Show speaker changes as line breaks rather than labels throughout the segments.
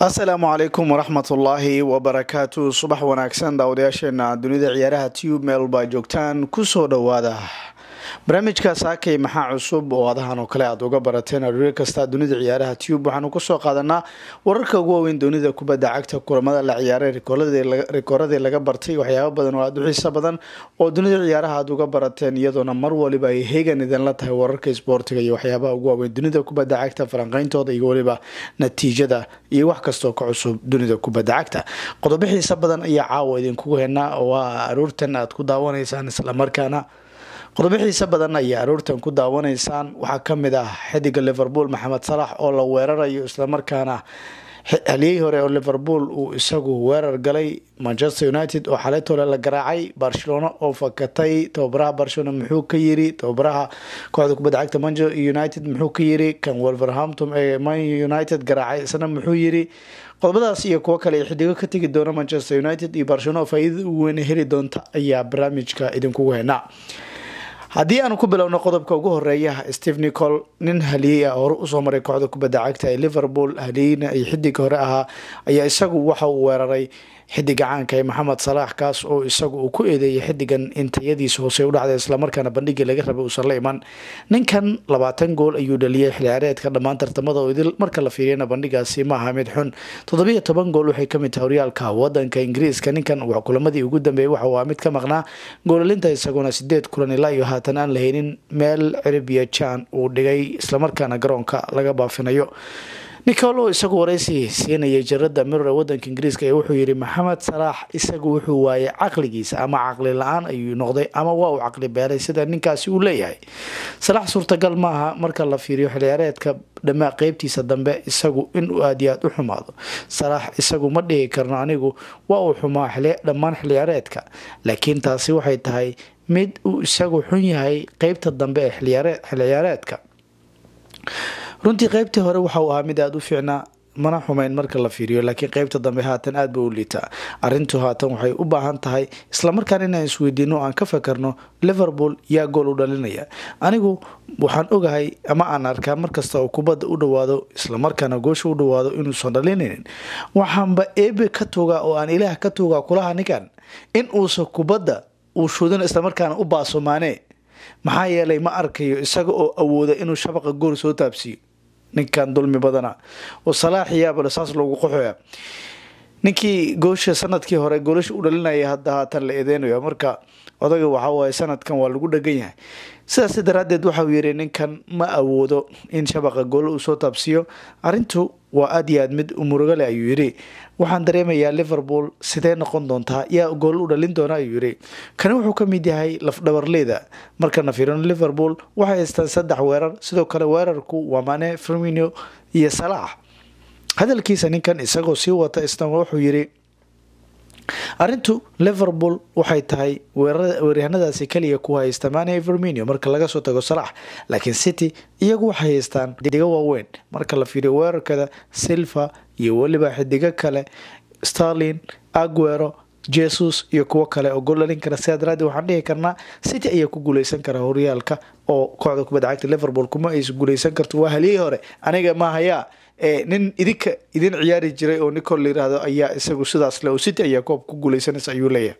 asalaamu calaykum waraxmatullaahi wabarakaatu subax wanaagsan daawadayaasheena dunida ciyaaraha tube meel baa joogtaan kusoo dhowaada barnaamijka saakay maxaa cusub oo adahan oo kale aad uga barateen aroori kasta dunida ciyaaraha tube waxaanu kusoo qaadanaa wararka ugu waaweyn doonida kubadda cagta kulamada la ciyaaray rikooradii laga bartay waxyaabo badan oo aada u xiiso badan oo dunida ciyaaraha aad uga barateen iyadoona mar waliba ay heegan idinla tahay wararka isboortiga iyo waxyaabaha ugu waaweyn dunida kubadda cagta falanqeyntooda iyo weliba natiijada iyo wax kastoo ka cusub dunida kubadda cagta qodobo xiiso badan ayaa caawa idinkugu henaa oo a aad ku daawanaysaan islamarkaana qodobo xiise badan ayay aroortan ku daawanaysaan waxaa kamid ah xidiga liverpool maxamed salax oo la weerarayo islamarkaana haliyey hore oo liverpool uu isagu weerar galay manchester united oo xaletole la garaacay barcelona oo fakatay tababaraha barcelona muxuu ka yiri tababaraha kooxda kubadda cagta manchester united muxuu ka yiri kan wolverhampton ee man united garaacay isna muxuu yiri qodobadaas iyo kuwo kale xidigo ka tegi doona manchester united iyo barcelona oo faa ugu weyn heli doonta ayaa barnaamijka idinkugu heynaa haddii aanu ku bilowno qodobka ugu horeeya steve nicol nin haliyey ah hore usoo maray kooxda kubadda cagta ee liverpool haliyeyna iyo xidig hore ahaa ayaa isagu waxa uu weeraray xidiga caanka ee maxamed salaax kaas oo isagu uu ku eedeeyay xidigan in hoose u dhacday islamarkaana bandhigii laga rabay uusan la iman ninkan labaatan gool ayuu dhaliyay xilciyaareedka dhammaan tartamada oo idil marka la fiiriyana bandhigaasi maaha mid xun toddobiyo toban gool waxay kamid tahay horyaalka wadanka ingiriiska ninkan waa kulamadii ugu dambeeyay waxa waa mid ka maqnaa goolalinta isaguna sideed kulan ilaa iyo haatan aan la haynin meel ciribiya jaan uu dhigay islamarkaana garoonka laga baafinayo nicolo isagu waraysi siinayay jarada ee wadanka ingiriiska ee wuxuu yidhi maxamed salaax isagu wuxuu waayay caqligiisa ama caqli la-aan ayuu noqday ama waa uu caqli beelay sida ninkaasi uu leeyahay salaax suurtagal maaha marka la fiiriyo xilciyaareedka dhamaa qeybtiisa dambe isagu inuu aad iyo aad u xumaado salaax isagu ma dhihi karno anigu waa uu xumaa dhammaan xilciyaareedka laakiin taasi waxay tahay mid uu isagu xun yahay qeybta dambe ee xilciyaareedka runtii qeybtii hore waxa uu ahaa mid aada u fiicnaa mana xumayn marka la fiiriyo laakiin qeybta dambe haatan aad ba u liitaa arintu haatan waxay u baahan tahay islamarkaan inaan isweydiino aan ka fakarno liverpool yaa gool u dhalinaya anigu waxaan ogahay ama aan arkaa markasta oo kubadda u dhawaado islamarkaana goosha u dhawaado inuusan dhalinaynin waxaanba eebe ka tuugaa oo aan ilaah ka tuugaa kulaha ninkan in uusan kubadda uu shuudin islamarkaana u baasomaane maxaa yeelay ma arkayo isaga oo awooda inuu shabaqa gool soo taabsiiyo ninkan dulmi badana oo salaax yaabale saas loogu qoxoya ninkii goosha sanadkii hore goolasha u dhalinaya hadda haatan la edeynayo marka odaga waxaa waaye sanadkan waa lagu dhegan yahay sidaas daraadeed waxauu yidhi ninkan ma awoodo in shabaqa goolo uu soo taabsiiyo arintu waa aad iyo aad mid leh ayuu yidhi waxaan dareemayaa liverpool sidee noqon doontaa yaa gool u dhalin doona ayuu yidhi kani wuxuu ka mid yahay lafdhabarleyda markana fiirino liverpool waxay haystaan saddex weerar sidoo kale weerarku waa mane firmino iyo salaax hadalkiisa ninkan isagoo sii wata isna wuxuu yidhi arintu liverpool waxay tahay weeryahanadaasi keliya ku haysta mania verminio marka laga soo tago salax laakiin city iyagu waxay haystaan xidiga waaweyn marka la fiiriyo weerarkada silva iyo weliba xidigo kale starlin aguero jesus iyo kuwo kale oo gollalin kara sidaa daraaddeed waxaan dhihi karnaa city ayaa ku guuleysan kara horyaalka oo kooxda kubadda cagta liverpool kuma aysa guuleysan karto waa haliyii hore aniga maahayaa Eh, nin idinka idin ciyaari jiray oo nicol layiraahdo ayaa isagu sidaas le oo city ayaa koob ku guuleysanaysa ayuu leeyahay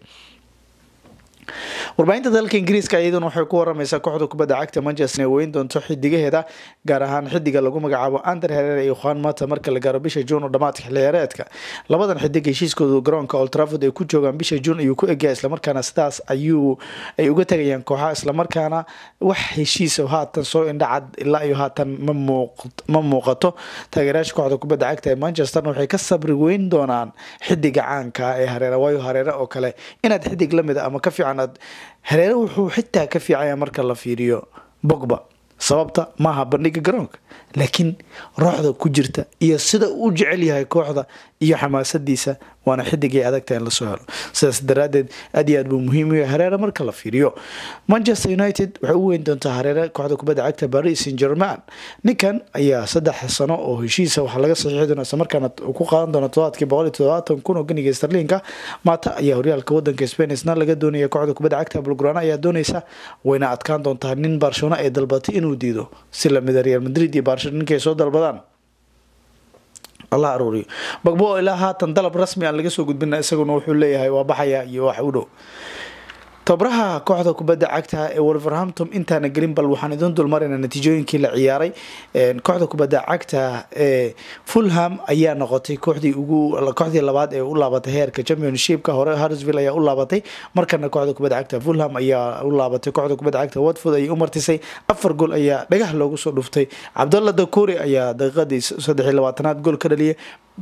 warbaahinta dalka ingiriiska iyadan waxay ku waramaysaa kooxda kubadda cagta manchester inay weyn doonto xidigaheeda gaar ahaan xidiga lagu magacaabo ander herer iyo khan mata marka la gaaro bisha juun oo dhamaadka xilliyareedka labadan xidig heshiiskoodu garoonka oltraford ay ku joogaan bisha juun ayuu ku egyaa islamarkaana sidaas ayuu ay uga tagayaan kooxaha islamarkaana wax heshiisa haatan soo indhacad ilaa iyo haatan ma muuqato taageerayaasha kooxda kubadda cagta ee manchester waxay ka sabri weyn doonaan xidiga caanka ah ee hareere waayo hareere oo kale inaad xidig lamida ah ama ka fiican waxaana hareere wuxuu xitaa ka fiicaya marka la fiiriyo bogba sababta maaha bandhiga garoonka laakiin rooxda ku jirta iyo sida u jecel yahay kooxda iyo xamaasadiisa waana xidigay adagta in lasoo helo sidaas daraadeed aad iyo aad buu muhiim u yahay hareere marka la fiiriyo manchester united waxay u weyn doontaa hareere kooxda kubadda cagta paris san german ninkan ayaa saddex sano oo heshiisa waxaa laga saxiixi doona islamarkaana ku qaadan doona todobaadkii boqol toddobaatan kun oo ganiga starliinka maata ayaa horyaalka wadanka spain isna laga doonaya kooxda kubadda cagta bulgurana ayaa doonaysa wayna adkaan doontaa nin barcelona ay dalbatay inuu diido si lamida real madrid iyo barcelona ninkay soo dalbadaan alla aruuriyo bagbo ilaa haatan dalab rasmi aan laga soo gudbina isaguna wuxuu leeyahay waa baxaya iyo wax u dhow tobraha kooxda kubadda cagta ee wolverhampton intaana gelin bal waxaan idin dulmarayna natiijooyinkii la ciyaaray kooxda kubadda cagta ee fulham ayaa noqotay kooxdii ugu kooxdii labaad ee u laabatay heerka championshipka hore harrisville ayaa u laabatay markana kooxda kubadda cagta fulham ayaa u laabatay kooxda kubadda cagta watford ayay u martisay afar gool ayaa dhagaha loogu soo dhuftay cabdalla dakuuri ayaa daqiiqadii saddex iyo labaatanaad gool ka dhaliyay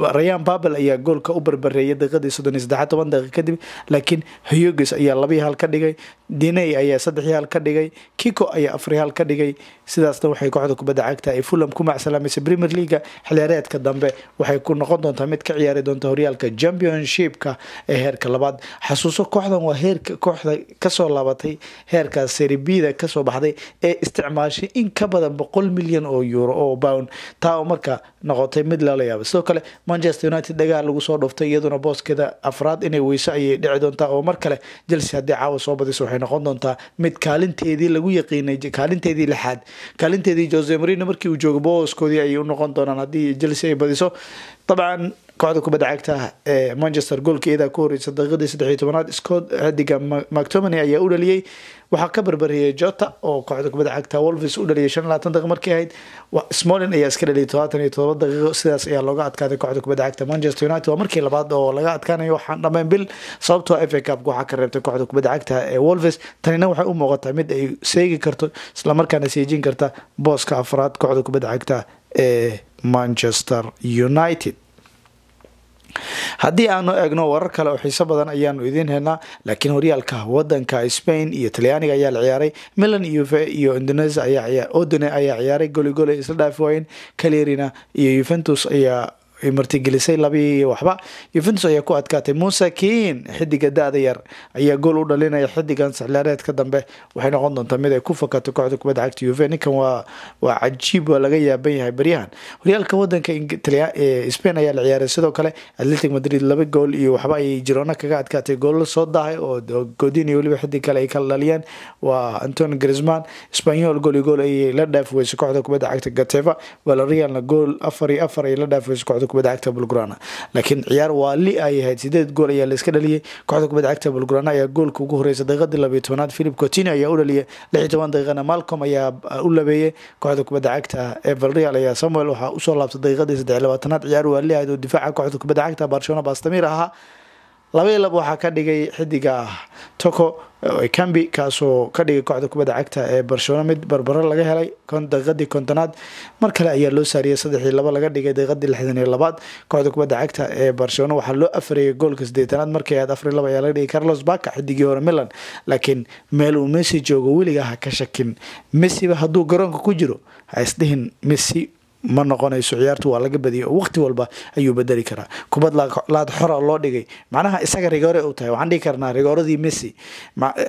rayaan babel ayaa goolka u barbareeyay daqiiqadii soddoniyo saddexaad toban daqiiqa kadib laakiin hoyogis ayaa labaiyo hal ka dhigay diney ayaa saddexii hal ka dhigay kiko ayaa afariyo hal ka dhigay sidaasna waxay kooxda kubadda cagta ay fulham ku macsalaamaysa premier leaga xilyareedka dambe waxay ku noqon doontaa mid ka ciyaari doonta horyaalka championshipka ee heerka labaad xasuuso kooxdan waa heerka kooxda kasoo laabatay heerkaas seribida kasoo baxday ee isticmaashay in ka badan boqol milyan oo euro oo pound taa oo marka noqotay mid lala yaabay sidoo kale manchester united dhagaha lagu soo dhuftay iyaduna booskeeda afraad inay weyso ayay dhici doontaa oo mar kale chelsea haddii caawa soo badiso waxay noqon doontaa mid kaalinteedii lagu yaqiinay kaalinteedii lixaad kaalinteedii jose marino markii uu joogo booskoodii ayay u noqon doonaan haddii chelsea ay badiso dabcan kooxda kubadda cagta ee manchester goolkeeda ku horeysa daqiiqadii saddexiy tobanaad scott xadiga mactomany ayaa u dhaliyey waxaa ka barbariyey jota oo kooxda kubadda cagta wolvis u dhaliyay shan labaatan daqiiq markii ahayd smolin ayaa iska dhaliyay todobaatan iyo todoba daqiiqo sidaas ayaa looga adkaaday kooxda kubadda cagta manchester united waa markii labaad oo laga adkaanayo waxaan dhammayn bil sababtoo f a cup waxaa ka reebtay kooxda kubadda cagta ee wolvis tanina waxay u muuqataa mid ay seegi karto islamarkaana siijin karta booska afraad kooxda kubadda cagta ee manchester united haddii aanu eegno warar kale oo xiiso badan ayaanu idiin helnaa laakiin horyaalka wadanka spain iyo talyaaniga ayaa la ciyaaray milan uve iyo indonesia odone ayaa ciyaaray goligoli isla dhaafi waayen kalerina iyo yuventus ayaa martigelisay labii waxba yuventus ayaa ku adkaatay muuse kiin xidiga da-da yar ayaa gool u dhalinaya xidigan siclaareedka dambe waxay noqon doontaa mid ay ku fakato kooxda kubadda cagta uve ninkan waa cajiib waa laga yaaban yahay baryahan horyaalka wadanka spain ayaa la ciyaaray sidoo kale atletic madrid laba gool iyo waxba ayay jirona kaga adkaatay goollo soo dahay oo godin weliba xidig kale ay kala dhaliyeen waa antonio grisman spanyol gool iyo gool ayay la dhaafi kooxda kubadda cagta gateva valerialna gool afar iyo afar ay la dhaafi kooxda kubada cagta bulgurana laakiin ciyaar waali ay ahayd sideed gool ayaa layska dhaliyay kooxda kubada cagta bulgurana ayaa goolka ugu horeysa daqiiqadii labiyo tobanaad philip cotino ayaa u dhaliyay lixiyo toban daqiiqana malcom ayaa u labeeyey kooxda kubada cagta ee valreal ayaa samuel waxaa usoo laabtay daqiiqadii saddex labaatanaad ciyaar waali ahayd oo difaaca kooxda kubada cagta barcelona bastamir ahaa laba iyo lab waxaa ka dhigay xidiga ah toko cambi kaasoo ka dhigay kooxda kubadda cagta ee barcelona mid barbaro laga helay daqiiqadii kontonaad mar kale ayaa loo saariyay saddexii laba laga dhigay daqiiqadii lixdan iyo labaad kooxda kubadda cagta ee barcelona waxaa loo afariyay goolka sideetanaad markii aad afar iyo laba ayaa laga dhigay carlos baka xidigii hore milan laakiin meel uu messi joogo weliga ha ka shakin messiba hadduu garoonka ku jiro ha isdhihin messi ma noqonayso ciyaartu waa laga badiyay oo waqti walba ayuu bedeli karaa kubad laad xora loo dhigay macnaha isaga rigoore u tahay waxaan dhigi karnaa rigooradii messi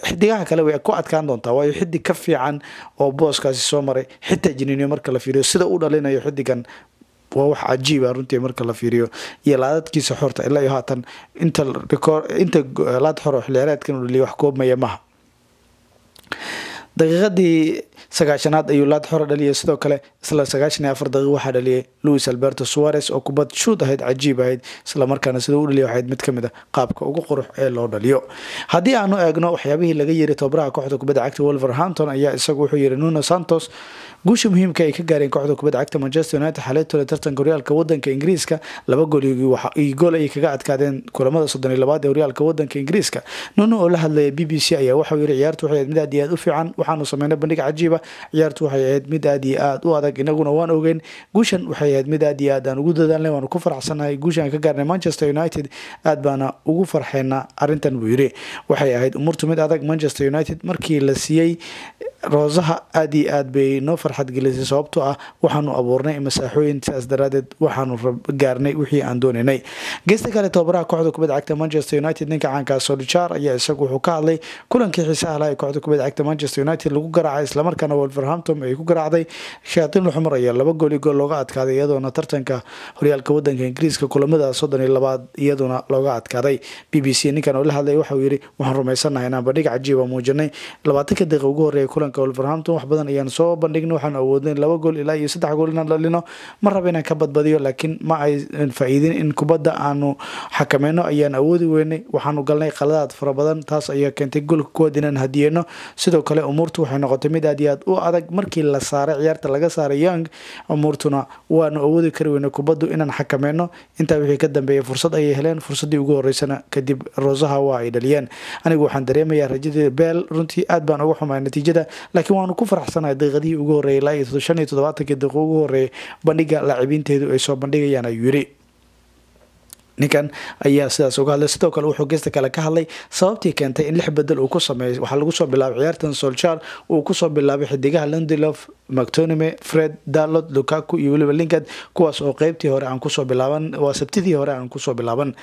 xidigaha kale way ku adkaan doontaa waayo xidig ka fiican oo booskaasi soo maray xitaa jininiyo marka la fiiriyo sida u dhalinayo xidigan waa wax cajiiba ah runtii marka la fiiriyo iyo laadadkiisa xorta ilaa iyo haatan inta laad xoro xilciyaareedkan u dhaliya wax koobmaya maha daqiiqadii sagaashanaad ayuu laad xora dhaliyay sidoo kale isla sagaashan iyo afar daqiiq waxaa dhaliyay louis alberto suarez oo kubad shuud ahayd cajiib ahayd islamarkaana sidau u dhaliya waxayd mid ka mid a ah qaabka ugu qurux ee loo dhaliyo haddii aanu eegno waxyaabihii laga yiri tobaraha kooxda kubadda cagta wolverhampton ayaa isagu wuxuu yiri nuno santos guusha muhiimka ay ka gaareen kooxda kubadda cagta manchester united xalay tole tartanka horyaalka wadanka ingiriiska laba goolio gool ayay kaga adkaadeen kulamada soddon ee horyaalka wadanka ingiriiska nuno oo la hadlaya b b c ayaa waxau yihi ciyaartu waxay ahayd mid aad iyo aad u fiican waxaanu sameynay bandhig cajiiba ciyaartu waxay ahayd mid aad iyo aad u adag inaguna waan ogeyn guushan waxay ahayd mid aad iyo aad aan ugu dadaalnay waanu ku faraxsanahay guusha ka gaarnay manchester united aad baana ugu farxeynaa arrintan buu yidhi waxay ahayd umurtu mid adag manchester united markii la siiyey roosaha aada iyo aad bay noo farxad gelisay sababtoo ah waxaanu abuurnay masaaxooyin sidaas daraadeed waxaanu gaarnay wixii aan dooninay geesta kale tababaraha kooxda kubadda cagta manchester united ninka caankaa ah, solijar ayaa isagu wuxuu ka hadlay kulankii xiisaha laha ee kooxda kubadda cagta manchester united lagu garaacay islamarkaana wolverhampton ay ku garaacday shayaatiinla xumar ayaa laba gooli gool looga adkaaday iyadoona tartanka horyaalka wadanka ingiriiska kulamada soddon iyo labaad iyaduna looga adkaaday b b c ninkan oo la hadlay waxauu yiri waxaan rumaysanahay inaan bandhig cajiiba ah muujanay labaatanka daqiiq ugu horreeya kulan kulanka wolverhampton wax badan ayaan soo bandhigna waxaan awoodnay laba gool ilaa iyo saddex gool inaan dhalino ma raba inaan ka badbadiyo laakiin ma ayn faa'iidin in kubadda aanu xakameyno ayaan awoodi weynay waxaanu galnay qaladaad fara badan taas ayaa keentay goolka kuwaad inaan hadiyeyno sidoo kale umuurtu waxay noqotay mid aad iyo aad u adag markii la saaray ciyaarta laga saaray young umuurtuna waanu awoodi kari weynay kubaddu inaan xakameyno intaa wixii ka dambeeya fursad ayay heleen fursaddii ugu horeysana kadib rosaha waa ay dhaliyeen anigu waxaan dareemayaa rajadii beel runtii aad baan uga xumaay natiijada laakiin waanu ku faraxsanahay daqiiqadihii ugu horreeyay ilaa iyo toddobaatankii todobaatankii ugu horreeyay bandhiga laacibiinteedu ay soo bandhigayaan ayuu yidhi ninkan ayaa sidaas uga hadlay sidoo kale wuxuu geesta kale ka hadlay sababtii keentay in lix bedel uu ku sameeyay waxaa lagu soo bilaabay ciyaartan soljar uu kusoo bilaabay xidigaha londilof mactonime fred dalot lukaku iyo weliba linkard kuwaas oo qeybtii hore aan kusoo bilaaban waa sabtidii hore aan kusoo bilaaban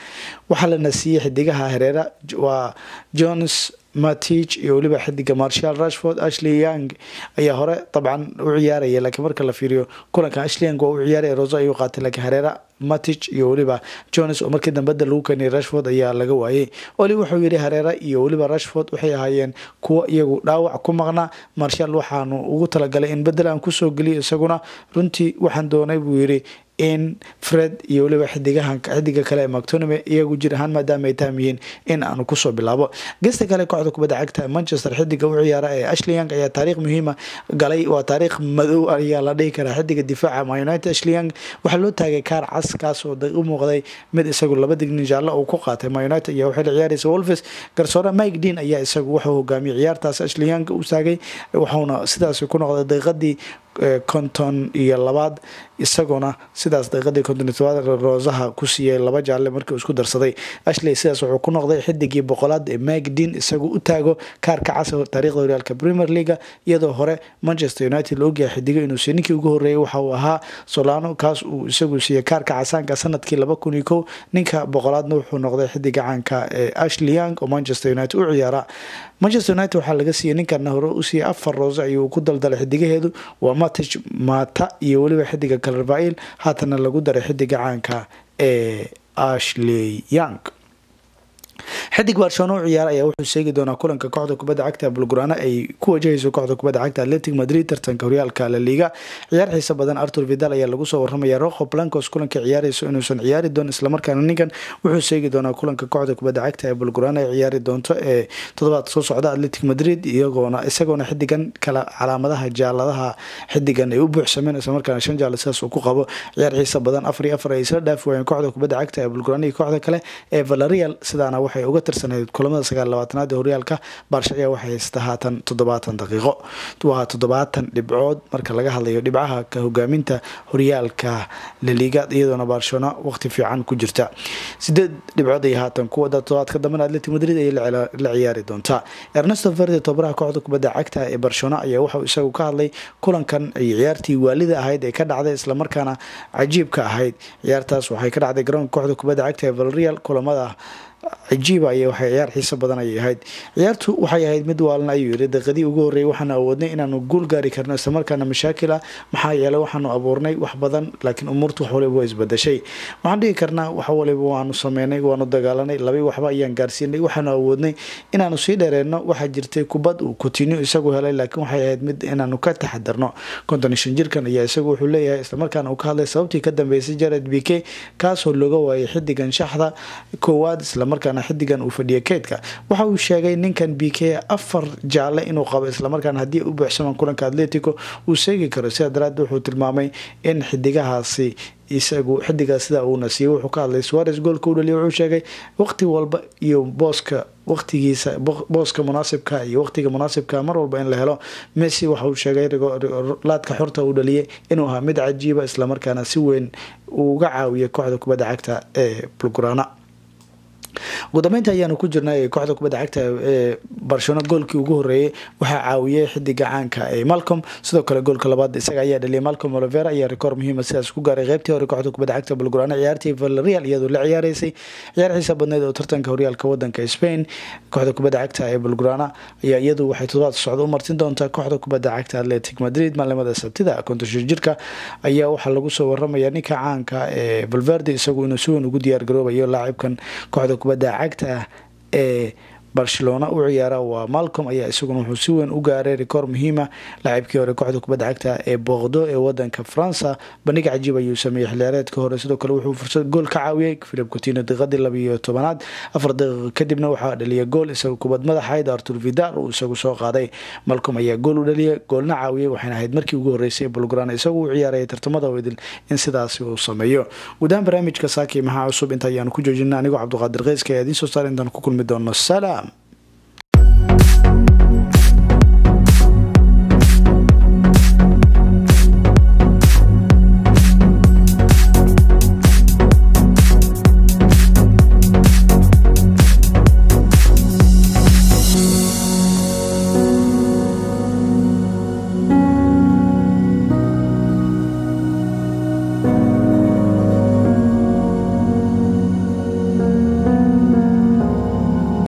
waxaa lana siiyey xidigaha hareera waa jones matij iyo weliba xidiga marshal rashford ashley young ayaa hore dabcan u ciyaaraya laakiin marka la fiiriyo kulanka ashley young waa u ciyaaraya roso ayuu qaatay laakiin hareera matic iyo weliba jones oo markii dambeda lagu keeniyay rashford ayaa laga waayey oli wuxuu yidhi hareera iyo weliba rashford waxay ahaayeen kuwa iyagu dhaawac ku maqna marshal waxaanu ugu talagalay in bedel aan kusoo geliyo isaguna runtii waxaan doonay buu yidhi in fred iyo weliba xidigahan xidiga kale ee mactonome iyagu jir ahaan maadaama ay taham in aanu kusoo bilaabo gesta kale kooxda kubadda cagta manchester xidiga u ciyaara ee ashliyang ayaa taariikh muhiima galay waa taariikh madow ayaa la dhihi karaa xidiga difaaca ma united ashliyang waxaa loo taagay kaar cas kaas u muuqday mid isagu laba digni jaalle uu ku qaatay ma united iyo xilli ciyaaraysa wolves garsoore mike dean ayaa isagu wuxuu hogaamiyay ciyaartaas ashliyang u taagay wuxuuna sidaasi ku noqday daqiiqadii konton iyo labaad isaguna sidaas daqiiqadii konton iyo tobaad roosaha ku siiyay laba jaalle markii isku darsaday ashley sidaas wuxuu ku noqday xidigii boqolaad ee magdin isagu u taago kaarka casa ah taariikhda horyaalka premier leaga iyadoo hore manchester united la ogyahay xidigo inuu siiy ninkii ugu horreeyay waxa uu ahaa solano kaas uu isagu siiyey kaarka casaanka sanadkii laba kun iyo kow ninka boqolaadna wuxuu noqday xidiga caanka ee ashley young oo manchester united u ciyaara manchester united waxaa laga siiyey ninkana hore u siiyay afar roose ayuu ku daldalay xidigaheedu waa matich mata iyo weliba xidiga kalrafail haatana lagu daray xidiga caanka ee ashley young xidig barshona u ciyaar ayaa wuxuu sheegi doonaa kulanka kooxda kubadda cagta bulgurana ay ku wajahayso kooxda kubadda cagta atletic madrid tartanka horyaalka laliga ciyaar xiisa badan artur vidal ayaa lagu soo waramaya roqo blancos kulanka ciyaareyso inuusan ciyaari doon islamarkaana ninkan wuxuu sheegi doonaa kulanka kooxda kubadda cagta ee bulgurana ay ciyaari doonto ee toddobaad soo socda atletic madrid iyagoona isagoona xidigan kale calaamadaha jaaladaha xidigan ay u buuxsameen islamarkaana shan jaal sidaas uu ku qabo ciyaar xiisa badan afar iyo afar ay isla dhaafi waayeen kooxda kubadda cagta ee bulgurana iyo kooxda kale ee valerial sidaana waxay uga tirsanayd kulamada sagaallabaatanaad ee horyaalka baarshacya waxay haysata haatan toddobaatan daqiiqo waa toddobaatan dhibcood marka laga hadlayo dhibcaha ka hogaaminta horyaalka laliigaad iyadoona barcelona waqti fiican ku jirta sideed dhibcood ay haatan kuwada todobaadka dambena atletic madrid ayay la ciyaari doontaa ernesto verde tobaraha kooxda kubadda cagta ee barcelona ayaa wuxuu isagu ka hadlay kulankan ay ciyaartii waalida ahayd ee ka dhacday islamarkaana cajiibka ahayd ciyaartaas waxay ka dhacday garoonka kooxda kubadda cagta ee valreal kulamada cajiiba ay waxay ciyaar xiiso badan ayay ahayd ciyaartu waxay ahayd mid waalan ayuu yiri daqadii ugu horreeyay waxaana awoodnay inaanu guul gaari karno islamarkaana mashaakil maxaa yeelay waxaanu abuurnay wax badan laakiin umuurtu wax waliba waa isbadashay waxaan dhihi karnaa wax waliba waanu sameynay waanu dagaalanay labi waxba ayaan gaarsiinay waxaanu awoodnay inaanu sii dheereenno waxaa jirtay kubad uu kutino isagu helay laakiin waxay ahayd mid inaanu ka taxadarno konton shan jirkan ayaa isagu wuxuu leeyahay islamarkaana uu ka hadlay sababtii ka dambeysay jared b kaasoo looga waayay xidigan shaxda koowaad isla islamarkaana xidigan uu fadhiya keydka waxa uu sheegay ninkan b k afar jaale inuu qabo islamarkaana haddii u buuxsamaan kulanka atletico uu seegi karo sidaa daraaddi wuxuu tilmaamay in xidigahaasi isagu xidigaa sidaa uuna siiy wuxuu ka hadlay suares goolka u dhaliya wuxuu sheegay waqti walba iyo booska waqtigiisa booska munaasibka iyo waqtiga munaasibka mar walba in la helo messi waxa uu sheegay laadka xorta u dhaliyay inuu ahaa mid cajiiba islamarkaana si weyn uuga caawiya kooxda kubadda cagta ee bulguraana ugu dambeynta ayaanu ku jirnay ee kooxda kubadda cagta ee barcelona goolkii ugu horeeyey waxaa caawiyey xidiga caanka ee malcom sidoo kale goolka labaad isaga ayaa dhaliyay malcom olivera ayaa rikoor muhiima ah sidaas ku gaaray qeybtii hore kooxda kubadda cagta bulgurana ciyaartii valerial iyadoo la ciyaaraysay ciyaar xiisaa badneyd oo tartanka horyaalka wadanka spain kooxda kubadda cagta ee bulgurana ayaa iyadu waxay toddobaad socda u martin doontaa kooxda kubadda cagta atletic madrid maalimada sabtida kontashan jirka ayaa waxaa lagu soo waramaya ninka caanka ee balverde isagu inuu si weyn ugu diyaargaroobayo laacibkan kooxda kubadda cagta ah ee barcelona u ciyaara waa malcom ayaa isaguna wuxuu si weyn u gaaray rikoor muhiima laacibkii hore kooxda kubadda cagta ee boqdo ee wadanka faransa bandhig cajiib ayuu sameeyey xilciyaareedka hore sidoo kale wuxuu fursad gool ka caawiyey filip kutino daqiiqadii labiyo tobanaad afar daqiiqo kadibna waxaa dhaliya gool isaga kubad madaxayd artur vidar uu isagu soo qaaday malcom ayaa gool u dhaliyay goolna caawiyey waxayna ahayd markii ugu horreysay bulgaran isagu u ciyaaraya tartamada wedil in sidaasi uu sameeyo gudahaan barnaamijka saakii maxaa cusub inta ayaanu ku joojina anigoo cabduqaadir keyska ayaa idiin intaan ku kulmi doono salaam